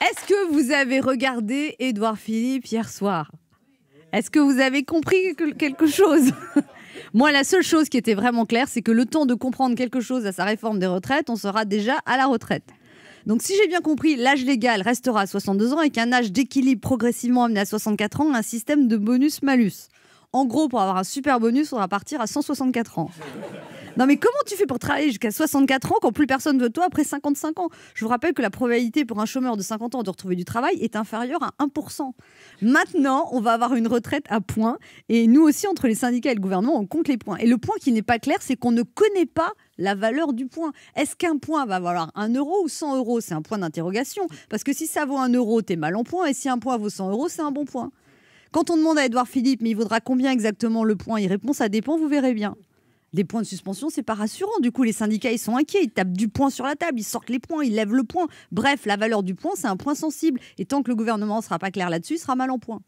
Est-ce que vous avez regardé Édouard Philippe hier soir Est-ce que vous avez compris quelque chose Moi, la seule chose qui était vraiment claire, c'est que le temps de comprendre quelque chose à sa réforme des retraites, on sera déjà à la retraite. Donc, si j'ai bien compris, l'âge légal restera à 62 ans et qu'un âge d'équilibre progressivement amené à 64 ans, un système de bonus-malus. En gros, pour avoir un super bonus, on va partir à 164 ans. Non, mais comment tu fais pour travailler jusqu'à 64 ans quand plus personne veut toi après 55 ans Je vous rappelle que la probabilité pour un chômeur de 50 ans de retrouver du travail est inférieure à 1%. Maintenant, on va avoir une retraite à points. Et nous aussi, entre les syndicats et le gouvernement, on compte les points. Et le point qui n'est pas clair, c'est qu'on ne connaît pas la valeur du point. Est-ce qu'un point va valoir 1 euro ou 100 euros C'est un point d'interrogation. Parce que si ça vaut 1 euro, t'es mal en point. Et si un point vaut 100 euros, c'est un bon point. Quand on demande à Edouard Philippe, mais il vaudra combien exactement le point Il répond, ça dépend, vous verrez bien. Des points de suspension, c'est pas rassurant. Du coup, les syndicats, ils sont inquiets. Ils tapent du point sur la table, ils sortent les points, ils lèvent le point. Bref, la valeur du point, c'est un point sensible. Et tant que le gouvernement ne sera pas clair là-dessus, il sera mal en point.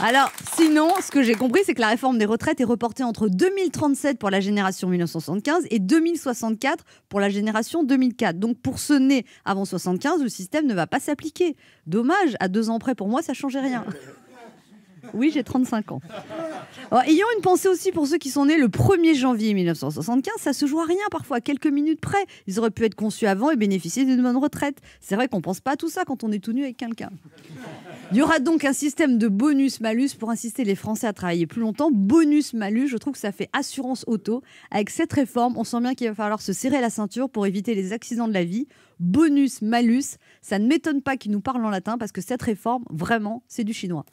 Alors, sinon, ce que j'ai compris, c'est que la réforme des retraites est reportée entre 2037 pour la génération 1975 et 2064 pour la génération 2004. Donc, pour ce nez, avant 75, le système ne va pas s'appliquer. Dommage, à deux ans près, pour moi, ça changeait rien. Oui, j'ai 35 ans. Ayons ayant une pensée aussi pour ceux qui sont nés le 1er janvier 1975, ça se joue à rien parfois, quelques minutes près. Ils auraient pu être conçus avant et bénéficier d'une bonne retraite. C'est vrai qu'on pense pas à tout ça quand on est tout nu avec quelqu'un. Il y aura donc un système de bonus-malus pour insister les Français à travailler plus longtemps. Bonus-malus, je trouve que ça fait assurance auto. Avec cette réforme, on sent bien qu'il va falloir se serrer la ceinture pour éviter les accidents de la vie. Bonus-malus, ça ne m'étonne pas qu'ils nous parlent en latin parce que cette réforme, vraiment, c'est du chinois.